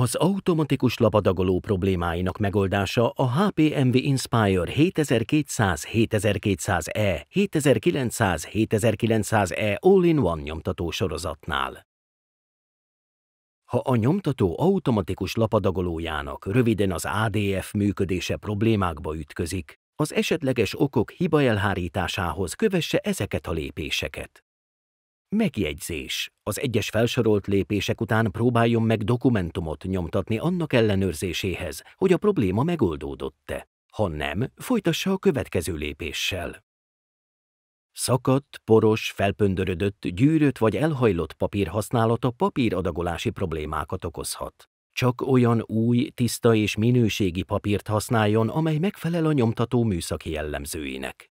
Az automatikus lapadagoló problémáinak megoldása a HPMV Inspire 7200-7200E, 7900-7900E All-in-One nyomtató sorozatnál. Ha a nyomtató automatikus lapadagolójának röviden az ADF működése problémákba ütközik, az esetleges okok hibajelhárításához kövesse ezeket a lépéseket. Megjegyzés. Az egyes felsorolt lépések után próbáljon meg dokumentumot nyomtatni annak ellenőrzéséhez, hogy a probléma megoldódott-e. Ha nem, folytassa a következő lépéssel. Szakadt, poros, felpöndörödött, gyűrött vagy elhajlott papír használata papíradagolási problémákat okozhat. Csak olyan új, tiszta és minőségi papírt használjon, amely megfelel a nyomtató műszaki jellemzőinek.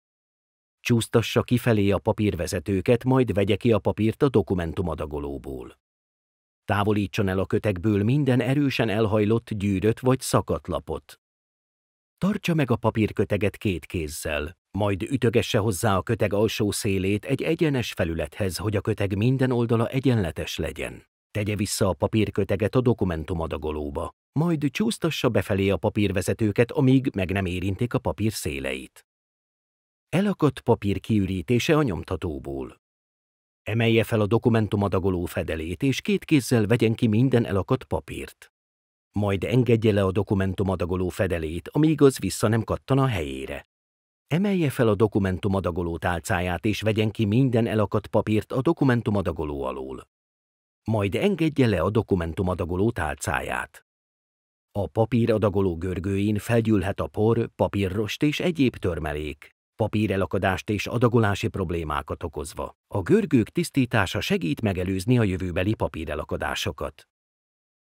Csúsztassa kifelé a papírvezetőket, majd vegye ki a papírt a dokumentumadagolóból. Távolítson el a kötekből minden erősen elhajlott gyűröt vagy lapot. Tartsa meg a papírköteget két kézzel, majd ütögesse hozzá a köteg alsó szélét egy egyenes felülethez, hogy a köteg minden oldala egyenletes legyen. Tegye vissza a papírköteget a dokumentumadagolóba, majd csúsztassa befelé a papírvezetőket, amíg meg nem érintik a papír széleit. Elakadt papír kiürítése a nyomtatóból. Emelje fel a dokumentumadagoló fedelét, és két kézzel vegyen ki minden elakadt papírt. Majd engedje le a dokumentumadagoló fedelét, amíg az vissza nem kattan a helyére. Emelje fel a dokumentumadagoló tálcáját, és vegyen ki minden elakadt papírt a dokumentumadagoló alól. Majd engedje le a dokumentumadagoló tálcáját. A papír adagoló görgőin felgyűlhet a por, papírrost és egyéb törmelék papírelakadást és adagolási problémákat okozva. A görgők tisztítása segít megelőzni a jövőbeli papírelakadásokat.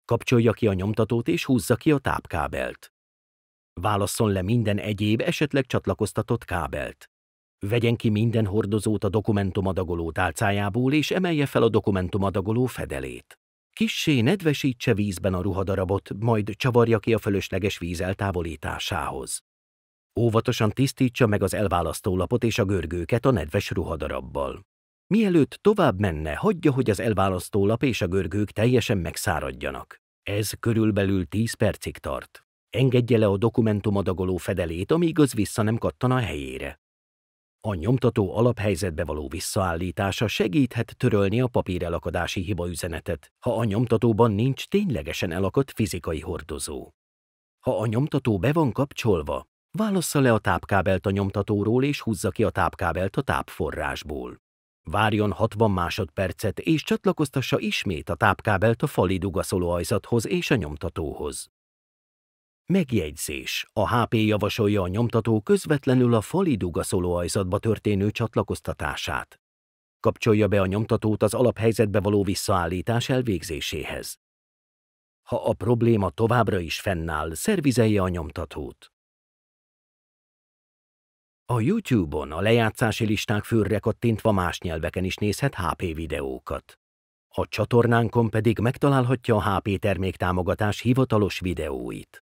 Kapcsolja ki a nyomtatót és húzza ki a tápkábelt. Válasszon le minden egyéb esetleg csatlakoztatott kábelt. Vegyen ki minden hordozót a dokumentumadagoló tálcájából és emelje fel a dokumentumadagoló fedelét. Kissé nedvesítse vízben a ruhadarabot, majd csavarja ki a fölösleges víz eltávolításához. Óvatosan tisztítsa meg az elválasztólapot és a görgőket a nedves ruhadarabbal. Mielőtt tovább menne, hagyja, hogy az elválasztólap és a görgők teljesen megszáradjanak. Ez körülbelül 10 percig tart. Engedje le a dokumentum adagoló fedelét, amíg az vissza nem kattan a helyére. A nyomtató alaphelyzetbe való visszaállítása segíthet törölni a papír hiba üzenetet, ha a nyomtatóban nincs ténylegesen elakadt fizikai hordozó. Ha a nyomtató be van kapcsolva, Válassza le a tápkábelt a nyomtatóról, és húzza ki a tápkábelt a tápforrásból. Várjon 60 másodpercet, és csatlakoztassa ismét a tápkábelt a fali dugaszolóajzathoz és a nyomtatóhoz. Megjegyzés. A HP javasolja a nyomtató közvetlenül a fali dugaszolóajzatba történő csatlakoztatását. Kapcsolja be a nyomtatót az alaphelyzetbe való visszaállítás elvégzéséhez. Ha a probléma továbbra is fennáll, szervizelje a nyomtatót. A YouTube-on a lejátszási listák főrre kattintva más nyelveken is nézhet HP videókat. A csatornánkon pedig megtalálhatja a HP terméktámogatás hivatalos videóit.